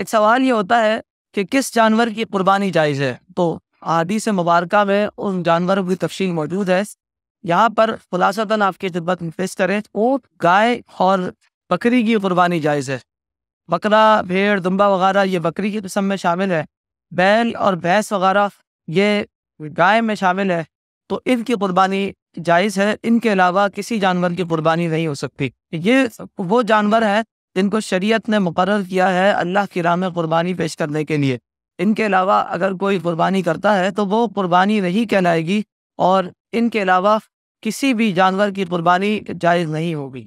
एक सवाल ये होता है कि किस जानवर की कुर्बानी जायज़ है तो आदि से मुबारक में उन जानवरों की तफसील मौजूद है यहाँ पर खुलासा आपकी खिदमत पेश करें ऊँट गाय और बकरी की कुर्बानी जायज़ है बकरा भेड़ दुम्बा वगैरह ये बकरी की किस्म में शामिल है बैल और भैंस वगैरह ये गाय में शामिल है तो इनकी कुर्बानी जायज़ है इनके अलावा किसी जानवर की कुर्बानी नहीं हो सकती ये वो जानवर है जिनको शरीयत ने मुकर किया है अल्लाह की राह में कुर्बानी पेश करने के लिए इनके अलावा अगर कोई कुर्बानी करता है तो वो कुर्बानी नहीं कहलाएगी और इनके अलावा किसी भी जानवर की कुर्बानी जायज़ नहीं होगी